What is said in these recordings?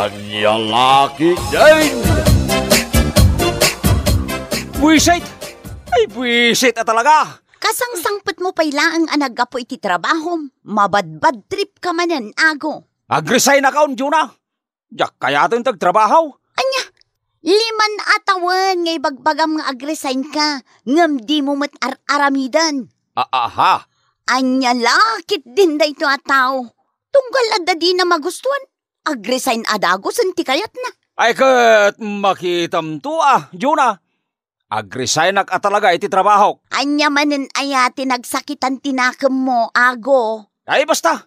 kanyang akitin. Buisit! Ay, buisit na talaga! Kasang sangpat mo paila ang anagapo iti trabahom. Mabadbad trip ka manan, ago. Agresign na kaon, Juna. Yak, kaya ito yung Anya, liman atawan ngay bagbagam nga agresign ka. Ngam di mo mat aramidan ah, Aha! Anya lakit din da ito ataw. Tunggal adda di na magustuhan agresign adago santi kayat na. Ay kat makitam to ah, Juna. Agresign ak talaga iti trabaho. Anya manin ayati nagsakitan tinakam mo, ago. Ay basta,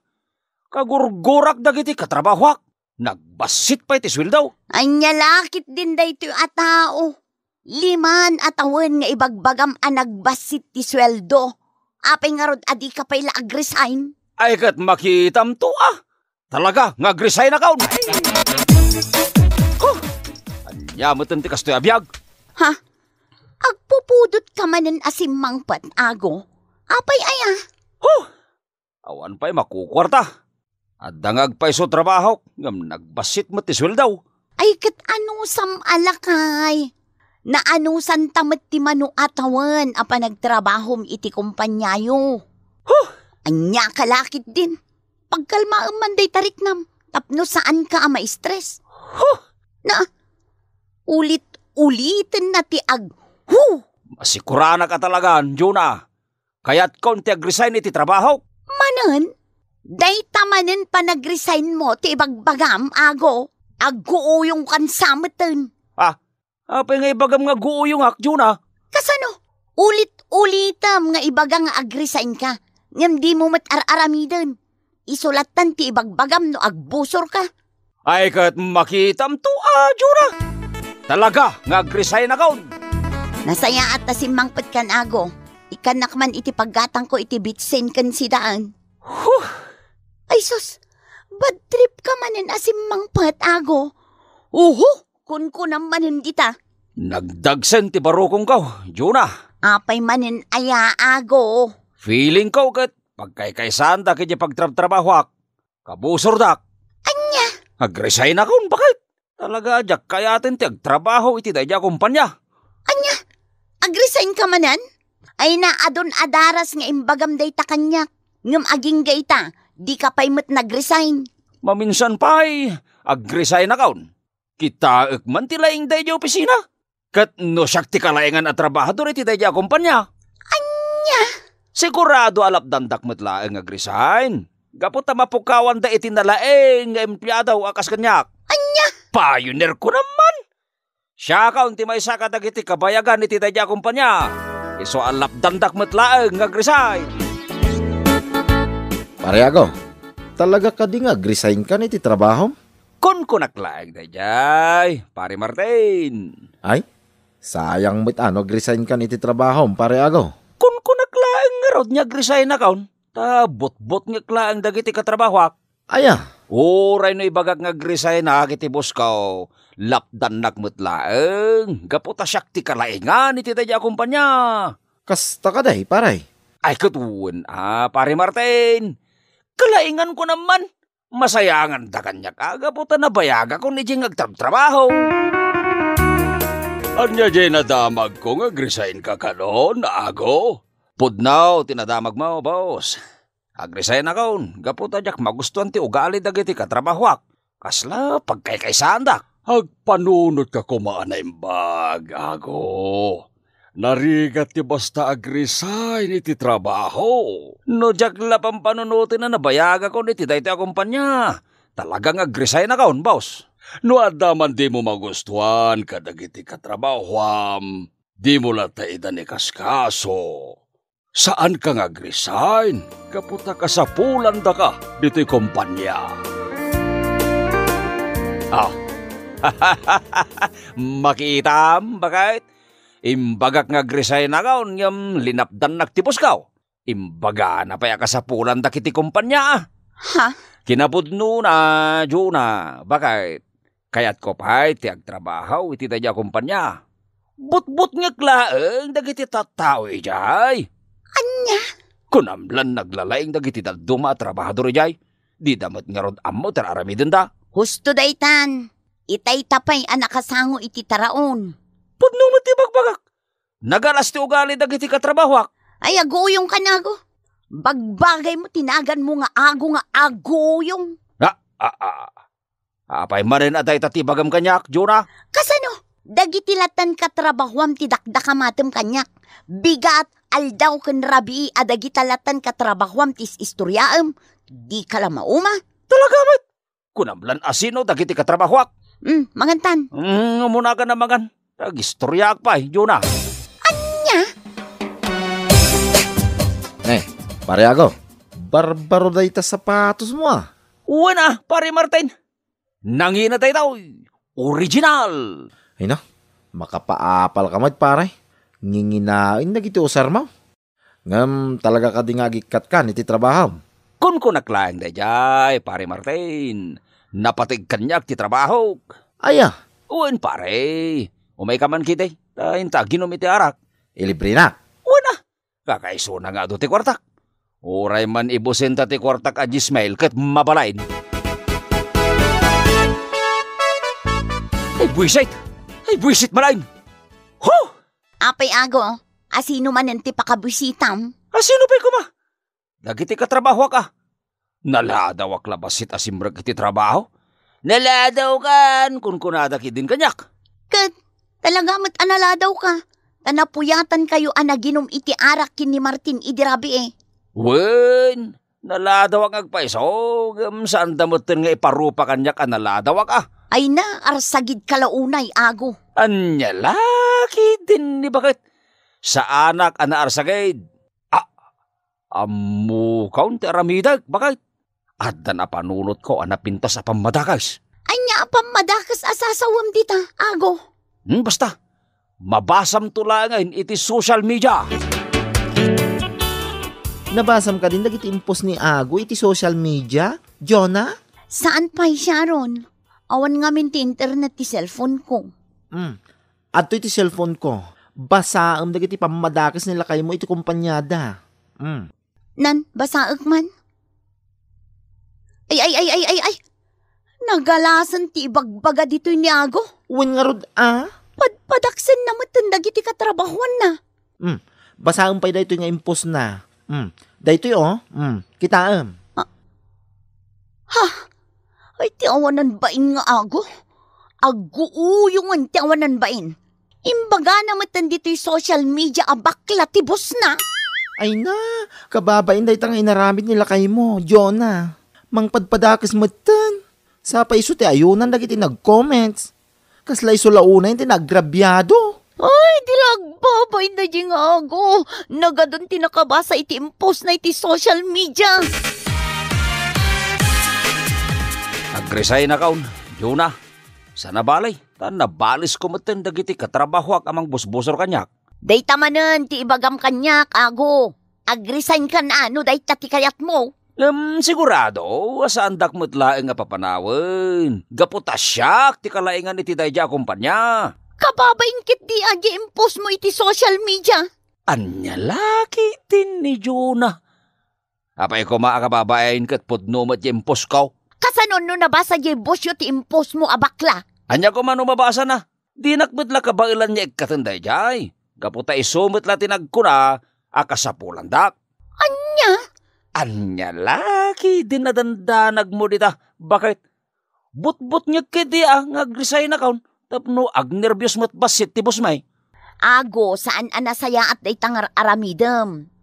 kagurgurak dagiti katrabahwak. Nagbasit pa iti swildaw. Anya lakit din da ito atao. Liman atawan nga ibagbagam a nagbasit ti sweldo. Apay nga rod adi ka pa'y laagresign. Ay kat makitam to ah Talaga, nga grisay na kaon. Oh. Huh! Anya mo tanti kastoy abiyag. Ha? Agpupudot ka manan asim mangpat ago. Apay aya. Ah. Huh! Awan pa'y makukwarta. At dangag pa'y so trabaho, ngam nagbasit mo tiswil daw. Ay kat ano sam alakay. Na ano san tamat ti manu atawan apa nagtrabahom iti kumpanyayo. Huh! Anya kalakit din pagkalmaang manday tariknam, tapno saan ka ama stress. Huh! Na, ulit-ulitin na ti ag, huh! Masikura ka talaga, Juna. Kaya't konti ag-resign iti trabaho. Manan, day tamanin pa nag-resign mo ti ibagbagam, ago. Aguuyong kan Ha? Ah, apay nga ibagam nga guuyong ak, Juna. Kasano? Ulit-ulitam nga ibagang ag-resign ka. Ngam di mo matararamidan. Isulatan ti ibagbagam no agbusor ka. Ay kat makitam to, ah, Jura. Talaga, ngagrisay na gaon. Nasaya at nasimangpat kan ago. Ikanak man iti paggatang ko iti bitsin kan si daan. Huh! Ay sus, bad trip ka manin asimangpat ago. Uhu, kun ko kunam hindi ta. Nagdagsen ti barokong kaw, Juna. Apay manin aya ago. Feeling ko kat Pagkaykaysan da kaya pagtrab-trabahuak. Kabusor dak. Anya? Agresign akon bakit? Talaga jak kayatin ti agtrabaho iti dayja kumpanya. Anya? Agresign ka manan? Ay na adon adaras nga imbagam day ta kanyak. Ngam aging gaita, di ka pa imut nagresign. Maminsan pa'y agresign akon. Kita ikman tilaing dayja opisina. Kat no siyak ti kalaingan at trabahador iti dayja kumpanya. Anya? Sigurado alap dandak matlaeng agresahin. Gapot ta mapukawan da itinalaeng nga empleyado akas kanyak. Anya! Pioneer ko naman! Siya ka unti may saka dagiti kabayagan iti dadya kumpanya. Iso e alap dandak matlaeng agresahin. Pareago, talaga ka di nga agresahin ka iti trabaho? Kon ko naklaeng dadyay, pare Martin. Ay, sayang mit ano agresahin ka ni ti trabaho, pareago. Pero niya resign na kaon, ta bot-bot nga klaang dagiti katrabaho ah. Aya. Uray no ibagag nga resign na ah, kiti boss kao. Oh. Lapdan nagmutlaeng. Eh. Gaputa siyak kalaingan iti dadya kumpanya. Kasta ka paray. Ay katuon, ah, pare Martin. Kalaingan ko naman. Masayangan da kanya kaga puta na bayaga kung ni Jing agtrabaho. Anya Jay nadamag ko nga resign ka kanon, ago? Pudnaw, tinadamag mo, boss. Agresayan na kaon, gaputa jak magustuhan ti ugali dagiti katrabahoak. Kasla, pagkaykaysandak. Agpanunod ka kumaan na imbag, ago. Narigat ti basta agresayan iti trabaho. No jak lapang panunutin na nabayaga ko ni ti dayta kumpanya. Talagang agresayan na kaon, boss. No adaman di mo magustuhan kadagiti katrabahoam. di mo lata idan ni kaskaso. Saan ka nga resign? Kaputa ka sa pulan ka, dito'y kumpanya. Ah, Makita bakit? Imbagak nga resign na gaon, ngam linapdan nagtipos kao. Imbaga na paya ka sa pulan kiti kumpanya. Ha? Kinapod na, Juna, bakit? Kayat ko pa'y tiag trabaho, iti da kumpanya. But-but nga klaeng dagiti tatawi jay. Anya? Kunamlan naglalaing dagiti dagduma at trabahador jay. Di damot nga rod amo tara da. Husto daitan. Itay tapay anakasango iti taraon. Pagnumat ti bagbagak. Nagalas ti ugali dagiti katrabahwak. Ay aguyong kanago. Bagbagay mo tinagan mo nga ago nga aguyong. Ah, ah, ah. Apay marin atay tatibagam kanyak, Jura. Kasano? Dagiti latan katrabahwam ti dakdakamatem kanyak. Bigat aldaw kan rabi adagitalatan katrabahuam tis istoryaam, di ka lang mauma. Talagamat! Kunamlan asino dagiti katrabahuak. Mm, mangantan. Mm, muna ka na mangan. Tagistoryaak pa, yun eh, na. Anya? Eh, pare ako. Barbaro da ita sapatos mo ah. Uwan ah, pare Martin. Nangina tayo original. Ay na, makapaapal ka mad pare nginginain na giti usar mo. Ngam talaga ka di nga ka niti trabaho. Kun ko naklaang da pare Martin. Napatig kanyak ti trabaho. Aya. Uwan pare. Umay ka man kiti. Tainta ginomiti arak. Ilibre na. Una. Ah. Kakaiso na nga do ti kwartak. Uray man ta ti kwartak a Jismail kat mabalain. Ay buisit! Ay buisit malain! Huh! Apay ago, asino man ang tipakabisitam? Asino pa'y kuma? Nagiti ka trabaho ka. Naladaw ak labasit asimbrag iti trabaho? Naladaw kan kun kunada ki din kanyak. Kat, talaga mat analadaw ka. Tanapuyatan kayo anaginom iti arak kin ni Martin idirabi eh. Wen, naladaw ang agpaiso. Oh, saan damutin nga iparupa kanyak analadaw ka? Ay na, arsagid kalaunay, ago. Anya Anyala! Aki din ni bakit? Sa anak ana sagay. Ah, amu kaunti aramidag, bakit? At na panunot ko ana anapintas sa madakas. Anya apang madakas asasawam dita, ago. Hmm, basta. Mabasam tulangan iti social media. Nabasam ka din dagiti impos ni Ago iti social media, Jonah? Saan pa'y siya ron? Awan nga min ti internet ti cellphone ko. Hmm. Adto iti cellphone ko. Basaam dagiti pamadakis nila kayo mo iti kumpanyada. Mm. Nan, basaag man. Ay, ay, ay, ay, ay, ay. Nagalasan ti bagbaga dito ni Ago. Uwin nga rod, ah? Padpadaksan na matandag iti katrabahuan na. Mm. Basaam pa dito nga impos na. Mm. Dito oh. Mm. Kitaam. Ah. Ha? Ay, tiawanan bain nga Ago? Aguuyong ang tiawanan bain. Imbaga na matandito yung social media abakla, tibos na. Ay na, kababain dahi tang inaramit nila kay mo, Jonah. Mangpadpadakas matan. Sa paiso ti ayunan lagi ti nag-comments. Kas Kaslay launa yung tinagrabyado. Ay, dilagbabay na di nga ago. Nagadon tinakabasa iti impost na iti social media. Agresay na kaon, Jonah. Sana balay. Tan nabalis ko matin dagiti katrabaho ak amang busbusor kanyak. Day tamanan ti ibagam kanyak ago. Agrisign kan ano day tati kayat mo. Um, sigurado, asaan dak mutlaeng nga papanawin. Gaputasyak, ti kalaingan iti dayja kumpanya. Kababaingkit di aji impos mo iti social media. Anya laki tin ni Jonah. Apay ko maakababain kat pudno mat impos kaw. Kasanon no nabasa jay bosyo ti impos mo abakla. Anya ko man umabasa na. Di nakbidla ka ba ilan niya ikatanday jay? Kaputa isumit la tinagkuna, akasapulan dak. Anya? Anya laki dinadandanag mo dita. Bakit? Butbut niya kiti ah, ngagrisay na kaon. Tapno ag nervyos mo't basit tibos may. Ago, saan anasaya at daytangar aramidem.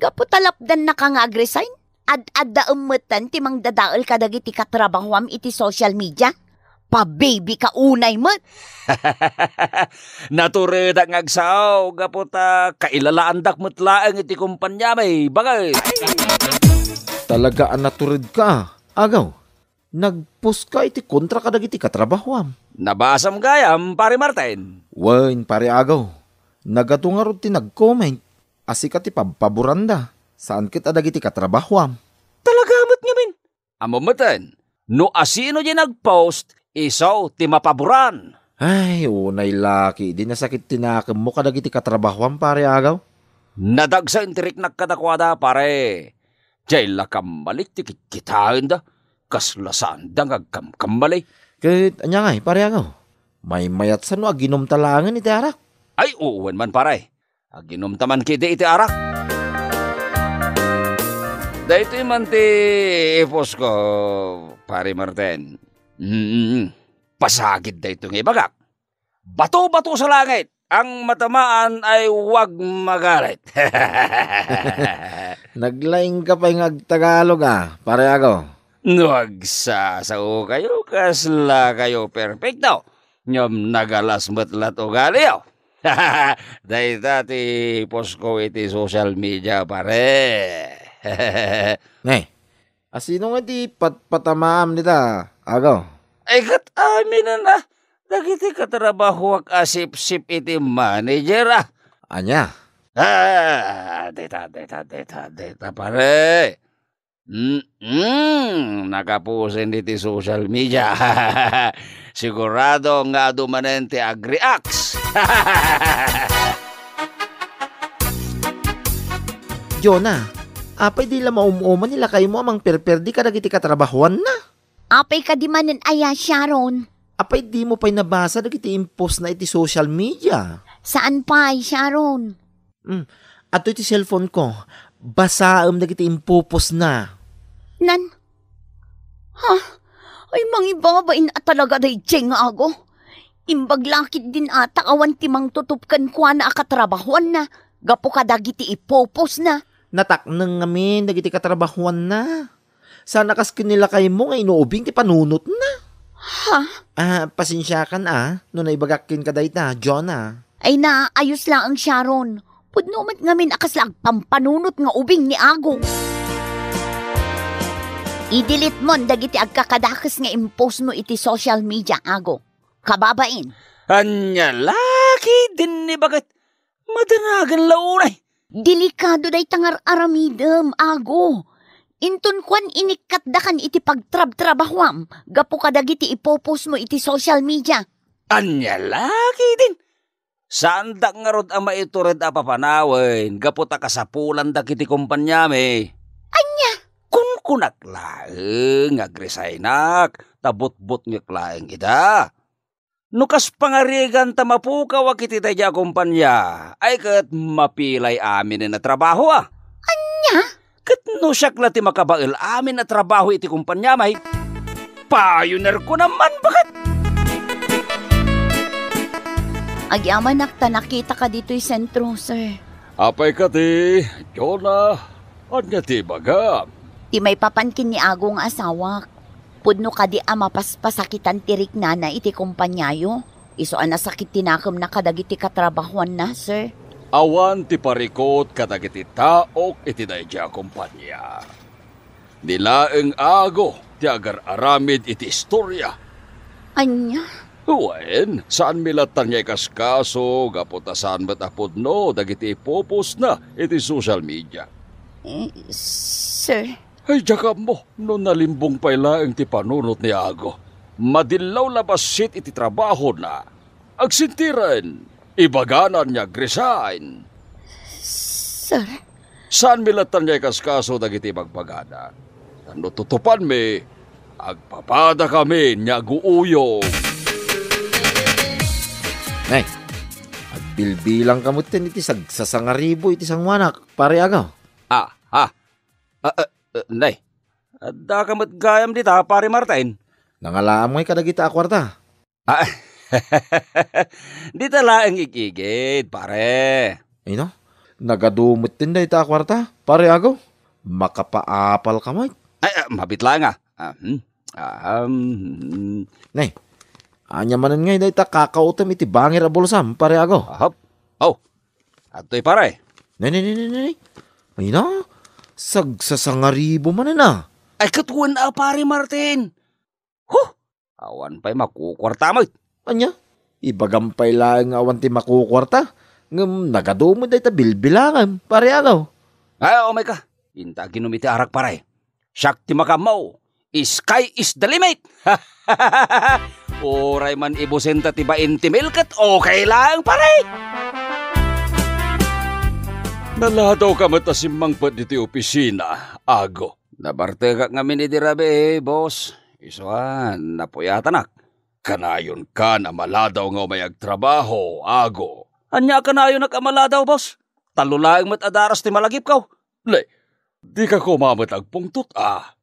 Gaputalapdan na ka ngagrisayn? Ad-ad da umutan timang dadaol kadagiti katrabahwam iti social media? pa-baby ka unay man. Natureda nga agsaw, gaputa, kailalaandak dak mutlaang iti kumpanya may bagay. Talaga ang natured ka, agaw. Nagpus ka iti kontra ka dagiti katrabahwam. Nabasam gayam, pare Martin. Wain, pare agaw. Nagatungarod ti nag-comment. Asika ti pampaburanda. Saan kita dagiti katrabahwam? Talagamot nga min. Amo no asino di nagpost, Isaw ti mapaboran. Ay, unay laki. Di nasakit tinakim mo kadag iti katrabahuan pare agaw. Nadagsa intirik kadakwada pare. Jay lakam malik ti kikitain da. Kaslasan da ngagkam kambalay. Kahit anya nga eh, pare agaw. May mayat sa no aginom talangan iti arak. Ay, uuwan man pare. Aginom taman kiti iti arak. Dahito man ti ipos ko, pare Martin. Hmm, pasagid na ito ng ibagak. Bato-bato sa langit, ang matamaan ay huwag magalit. Naglaing ka pa yung Tagalog ah, pare pareago. Huwag sasao kayo, kasla kayo perfecto. Nyam nagalas matlat o galiyo. Dahil dati post iti social media pare. Nay, asino nga di patpatamaam nita? Agaw. Ay kat amin ah, na na. Dagiti katrabaho ak asip-sip ah, iti manager ah. Anya? Ah, ah deta, deta, deta, deta pare. Mm-mm, nakapusin diti social media. Sigurado nga dumanente agriax. Jonah, apay di la maumuman nila kayo mo amang perperdi ka dagiti katrabahuan na. Apay ka di manan aya, Sharon. Apay di mo pa'y nabasa na kiti impost na iti social media. Saan pa'y, Sharon? Mm, ato iti cellphone ko. Basaam na kiti impopos na. Nan? Ha? Ay, mangibabain na talaga day jeng ago. Imbaglakit din ata awan timang tutupkan kwa na akatrabahuan na. Gapo ka dagiti ipopos na. Natak nang ngamin, dagiti katrabahuan na sa kas nila kay mo nga inuubing ti panunot na. Ha? Ah, pasensya ka na ah. no na ibagakin ka dayta, John ah. Ay na, ayos lang ang Sharon. Pudnumat ngamin akas lang pampanunot nga ubing ni Ago. Idilit mo dagiti agkakadakas nga impost mo iti social media, Ago. Kababain. Anya, laki din ni bagat. Madanagan lauray. Delikado day tangar aramidem, Ago. Intun kwan inikatdakan iti pagtrab-trabahwam, gapo kadag iti ipopos mo iti social media. Anya laki din. Saan da nga rod ama ito red apapanawin, gapo ta kasapulan da kiti me. Anya? Kun kunak laeng, agresaynak, tabot-bot nga laeng ida. Nukas pangarigan ta mapukaw kiti tayo kumpanya, ay kat mapilay amin na trabaho ah. Anya? Katno siya klati makabail amin na trabaho iti kumpanya may Pioneer ko naman bakit? Agyaman nakta nakita ka dito'y sentro, sir. Apay ka ti, Jonah. At ti baga. Ti may papankin ni Agong asawak. Pudno ka di ama paspasakitan tirik nana iti kumpanyayo. Oh. Iso anasakit tinakam na iti katrabahuan na, sir awan ti parikot kadagiti iti taok iti daidya kumpanya. Nilaeng ago ti agar aramid iti istorya. Anya? Huwain, saan milatan niya kaskaso, gapot saan ba't apod no, dagiti ipopos na iti social media. Eh, sir? Ay, jakab mo, no nalimbong pa ilaeng ti panunot ni Ago. Madilaw labas sit iti trabaho na. Agsintiran, Ibaganan niya, resign. Sir? Saan milatan niya kaso dagiti magbagana? Ano tutupan mi, agpapada kami niya guuyong. Nay, agbilbilang kamot din iti sagsasangaribo iti sangwanak, pare agaw. Ah, ah. Uh, uh, nay, ah, da kamat gayam dita, pare Martin. Nangalaam mo'y kadagita akwarta. Ah, Di tala ang ikigid, pare. Ino? Nagadumot din na ita kwarta, pare ako. Makapaapal ka, Mike. Ay, uh, mabit lang ah. Uh, um, um, Nay, anya manan ngay na ita kakautam iti bangir abolsam, pare ako. Ahap. Oh, ato'y pare. Nay, nay, nay, nay, nay. Ino, sagsasangaribo manan ah. Ay, katuan na, ah, pare Martin. Huh, awan pa'y makukwarta mo't. Anya, ibagampay lang awan ti makukwarta. Ngam, nagadumod ay tabilbilangan, pareagaw. Ay, oh my ka, inta ginumiti arak paray. Siyak ti makamaw, sky is the limit. Oray man ibusenta ti bain ti milkat, okay lang paray. Naladaw ka matasimang pa diti opisina, ago. Nabarte ka ngamin idirabe eh, boss. Isuan, ah, napuyatanak. Kanayon ka na maladaw nga umayag trabaho, ago. Anya kanayon nakamaladaw, boss? Talulaing mat adaras ti malagip kaw. Oh. Le, di ka kumamit agpungtot ah.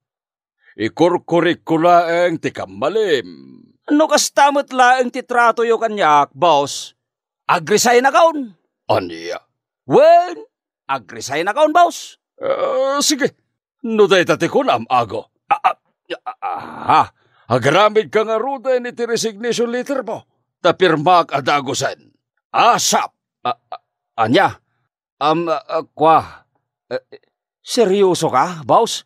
Ikurkurikulaeng ti kamalim. Ano kas tamot laeng ti trato yo kanyak, boss? Agresay na kaon. Aniya? Wen, Agresay na kaon, boss. Uh, sige, no day tatikon am ago. Ah, ah, ah, ah, ah. Agramid ka nga ruda ni ti resignation letter mo. Tapirmak adagusan. Asap! A anya? Am, um, uh, kwa? Uh, seryoso ka, boss?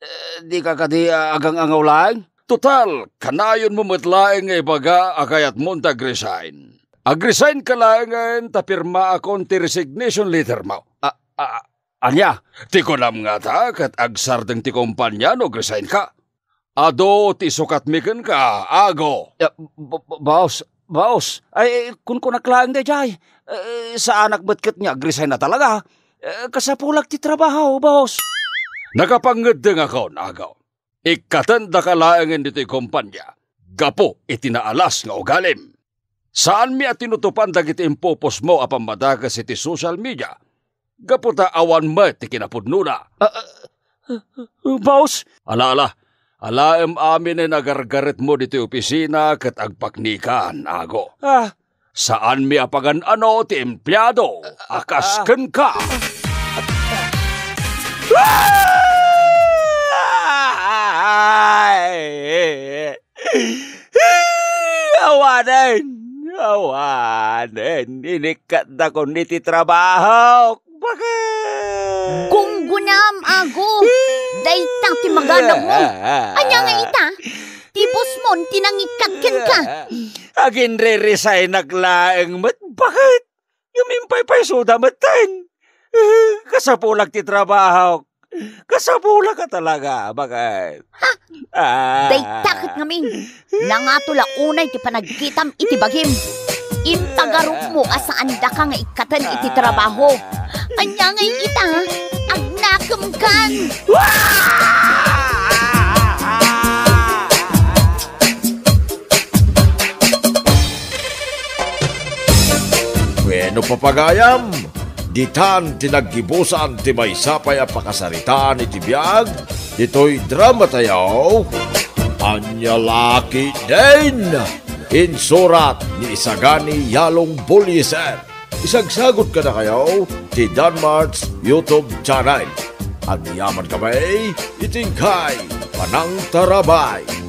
Uh, di ka kadi uh, agang-angaw lang? Total, kanayon mo matlaing nga ibaga akayat mo tag-resign. Agresign ka lang tapirma akong ti resignation letter mo. A, a, anya? Ti ko nam nga ta kat agsardeng ti kumpanya no resign ka. Ado ti sukat miken ka, ago. Uh, boss, boss, ay eh, kun ko naklaang de jay, eh, sa anak betket niya grisay na talaga. Eh, kasapulak ti trabaho, boss. Nakapanggedeng ako, ago. Ikatanda ka laangin dito'y kumpanya. Gapo itinaalas nga ugalim. Saan mi at tinutupan dagiti impopos mo apang madagas iti social media? Gapo ta awan mo ti kinapudnuna. Uh, ah, uh, ah, uh, ah, boss? Ala ala, Alaem amin ay nagargaret mo dito opisina kat agpaknikan, ago. Ah. Saan mi apagan ano ti empleyado? Akasken ah. ka! Awanan! Awanan! Inikat na ko niti trabaho! Bakit? Gunggunam ago! maganak mo. Ah, ah, Anya nga ah. ita? Tipos mo, tinangikatkin ka. Agin re-resign naglaeng mat. Bakit? Yumimpay pa'y suda matan. Kasapulag ti trabaho. Kasapula ka talaga, bakit? Ha? Ah. Day takit ngamin. Langato la unay ti panagkitam iti bagim. Intagarok mo asaan da ka nga ikatan iti trabaho. Anya nga ita, vacuum bueno papagayam, ditan tinaggibusan ti may sapay a pakasaritaan ni biyag, ito'y drama tayo. Anya laki din! Insurat ni Isagani Yalong Buliset. Isagsagot ka na kayo ti Danmart's YouTube channel. Ang yaman kamay, itingkay, panang tarabay.